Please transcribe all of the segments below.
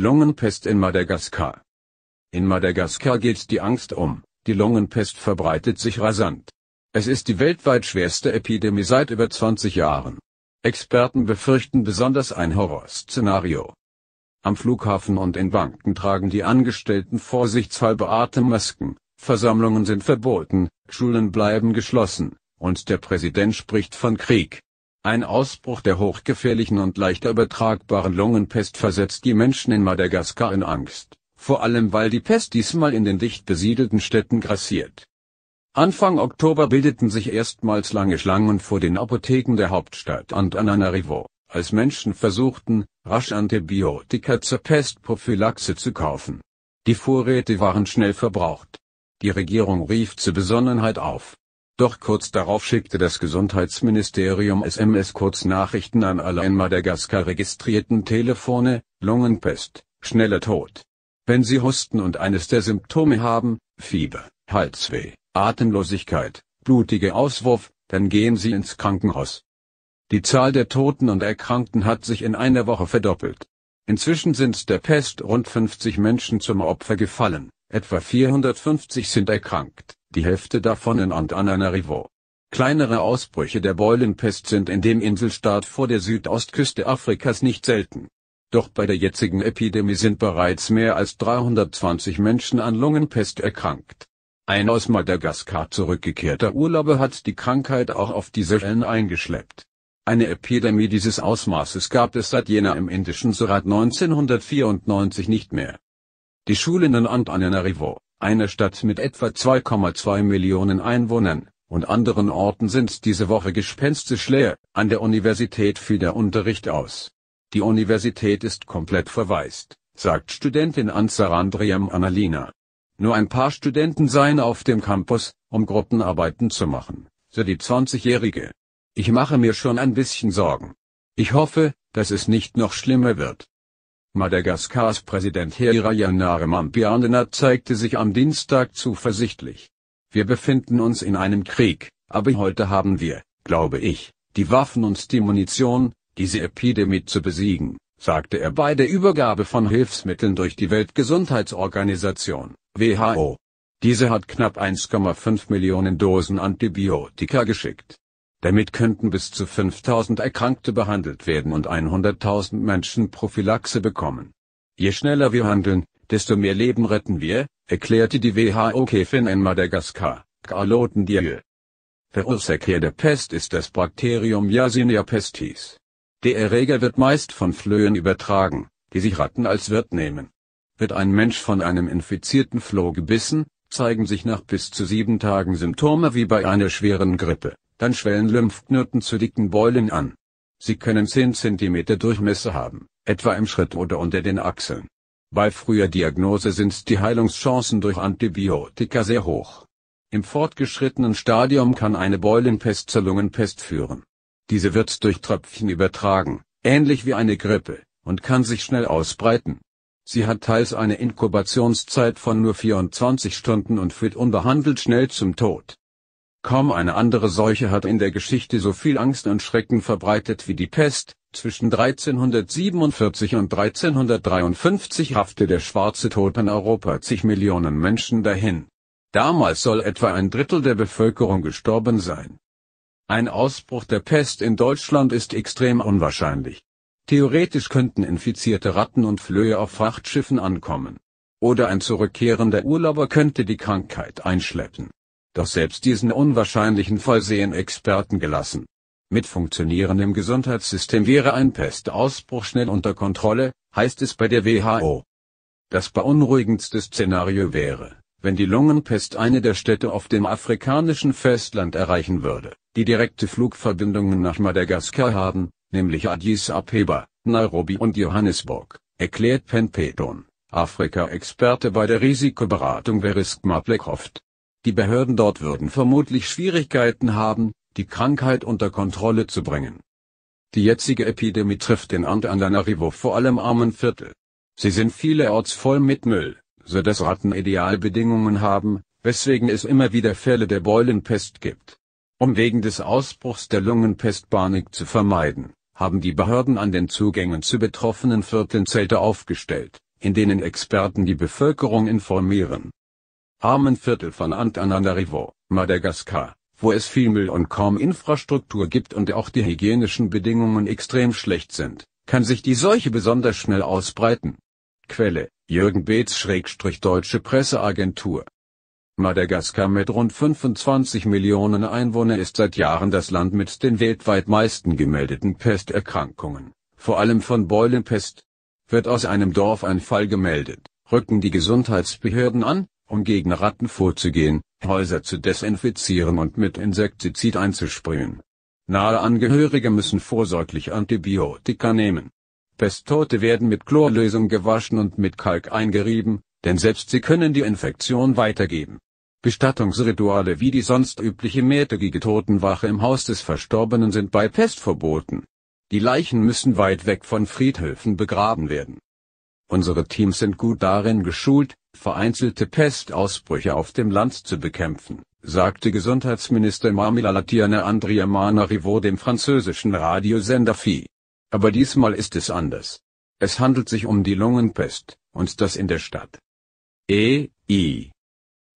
Lungenpest in Madagaskar. In Madagaskar geht die Angst um, die Lungenpest verbreitet sich rasant. Es ist die weltweit schwerste Epidemie seit über 20 Jahren. Experten befürchten besonders ein Horrorszenario. Am Flughafen und in Banken tragen die Angestellten vorsichtshalbe Atemmasken, Versammlungen sind verboten, Schulen bleiben geschlossen, und der Präsident spricht von Krieg. Ein Ausbruch der hochgefährlichen und leicht übertragbaren Lungenpest versetzt die Menschen in Madagaskar in Angst, vor allem weil die Pest diesmal in den dicht besiedelten Städten grassiert. Anfang Oktober bildeten sich erstmals lange Schlangen vor den Apotheken der Hauptstadt Antananarivo, als Menschen versuchten, rasch Antibiotika zur Pestprophylaxe zu kaufen. Die Vorräte waren schnell verbraucht. Die Regierung rief zur Besonnenheit auf. Doch kurz darauf schickte das Gesundheitsministerium SMS-Kurznachrichten an alle in Madagaskar registrierten Telefone, Lungenpest, schneller Tod. Wenn Sie husten und eines der Symptome haben, Fieber, Halsweh, Atemlosigkeit, blutige Auswurf, dann gehen Sie ins Krankenhaus. Die Zahl der Toten und Erkrankten hat sich in einer Woche verdoppelt. Inzwischen sind der Pest rund 50 Menschen zum Opfer gefallen, etwa 450 sind erkrankt die Hälfte davon in Antananarivo. Kleinere Ausbrüche der Beulenpest sind in dem Inselstaat vor der Südostküste Afrikas nicht selten. Doch bei der jetzigen Epidemie sind bereits mehr als 320 Menschen an Lungenpest erkrankt. Ein aus Madagaskar zurückgekehrter Urlauber hat die Krankheit auch auf die Seychellen eingeschleppt. Eine Epidemie dieses Ausmaßes gab es seit jener im indischen Surat 1994 nicht mehr. Die Schulen in Antananarivo, einer Stadt mit etwa 2,2 Millionen Einwohnern, und anderen Orten sind diese Woche Gespenste Schleer, an der Universität fiel der Unterricht aus. Die Universität ist komplett verwaist, sagt Studentin Ansarandriam Annalina. Nur ein paar Studenten seien auf dem Campus, um Gruppenarbeiten zu machen, so die 20-Jährige. Ich mache mir schon ein bisschen Sorgen. Ich hoffe, dass es nicht noch schlimmer wird. Madagaskars Präsident Hirayanare Mampianena zeigte sich am Dienstag zuversichtlich. Wir befinden uns in einem Krieg, aber heute haben wir, glaube ich, die Waffen und die Munition, diese Epidemie zu besiegen, sagte er bei der Übergabe von Hilfsmitteln durch die Weltgesundheitsorganisation, WHO. Diese hat knapp 1,5 Millionen Dosen Antibiotika geschickt. Damit könnten bis zu 5000 Erkrankte behandelt werden und 100.000 Menschen Prophylaxe bekommen. Je schneller wir handeln, desto mehr Leben retten wir, erklärte die who käfin in Madagaskar, Carloten Dieu. Verursacher der Pest ist das Bakterium Yersinia pestis. Der Erreger wird meist von Flöhen übertragen, die sich Ratten als Wirt nehmen. Wird ein Mensch von einem infizierten Floh gebissen, zeigen sich nach bis zu sieben Tagen Symptome wie bei einer schweren Grippe. Dann schwellen Lymphknoten zu dicken Beulen an. Sie können 10 cm Durchmesser haben, etwa im Schritt oder unter den Achseln. Bei früher Diagnose sind die Heilungschancen durch Antibiotika sehr hoch. Im fortgeschrittenen Stadium kann eine Beulenpest zur Lungenpest führen. Diese wird durch Tröpfchen übertragen, ähnlich wie eine Grippe, und kann sich schnell ausbreiten. Sie hat teils eine Inkubationszeit von nur 24 Stunden und führt unbehandelt schnell zum Tod. Kaum eine andere Seuche hat in der Geschichte so viel Angst und Schrecken verbreitet wie die Pest. Zwischen 1347 und 1353 haffte der schwarze Tod in Europa zig Millionen Menschen dahin. Damals soll etwa ein Drittel der Bevölkerung gestorben sein. Ein Ausbruch der Pest in Deutschland ist extrem unwahrscheinlich. Theoretisch könnten infizierte Ratten und Flöhe auf Frachtschiffen ankommen. Oder ein zurückkehrender Urlauber könnte die Krankheit einschleppen doch selbst diesen unwahrscheinlichen Fall sehen experten gelassen. Mit funktionierendem Gesundheitssystem wäre ein Pestausbruch schnell unter Kontrolle, heißt es bei der WHO. Das beunruhigendste Szenario wäre, wenn die Lungenpest eine der Städte auf dem afrikanischen Festland erreichen würde, die direkte Flugverbindungen nach Madagaskar haben, nämlich Addis Abeba, Nairobi und Johannesburg, erklärt Penn Afrika-Experte bei der Risikoberatung Verisk Riskma die Behörden dort würden vermutlich Schwierigkeiten haben, die Krankheit unter Kontrolle zu bringen. Die jetzige Epidemie trifft den Antananarivo vor allem armen Viertel. Sie sind vielerorts voll mit Müll, so dass Ratten Idealbedingungen haben, weswegen es immer wieder Fälle der Beulenpest gibt. Um wegen des Ausbruchs der Lungenpest Panik zu vermeiden, haben die Behörden an den Zugängen zu betroffenen Vierteln Zelte aufgestellt, in denen Experten die Bevölkerung informieren, armen Viertel von Antananarivo, Madagaskar, wo es viel Müll und kaum Infrastruktur gibt und auch die hygienischen Bedingungen extrem schlecht sind, kann sich die Seuche besonders schnell ausbreiten. Quelle, Jürgen Beetz-Deutsche Presseagentur. Madagaskar mit rund 25 Millionen Einwohnern ist seit Jahren das Land mit den weltweit meisten gemeldeten Pesterkrankungen, vor allem von Beulenpest. Wird aus einem Dorf ein Fall gemeldet, rücken die Gesundheitsbehörden an, um gegen Ratten vorzugehen, Häuser zu desinfizieren und mit Insektizid einzusprühen. Nahe Angehörige müssen vorsorglich Antibiotika nehmen. Pesttote werden mit Chlorlösung gewaschen und mit Kalk eingerieben, denn selbst sie können die Infektion weitergeben. Bestattungsrituale wie die sonst übliche mehrtägige Totenwache im Haus des Verstorbenen sind bei Pest verboten. Die Leichen müssen weit weg von Friedhöfen begraben werden. Unsere Teams sind gut darin geschult, vereinzelte Pestausbrüche auf dem Land zu bekämpfen, sagte Gesundheitsminister Latiane Andria Manarivo dem französischen Radiosender FI. Aber diesmal ist es anders. Es handelt sich um die Lungenpest, und das in der Stadt. E, I,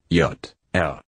J, R.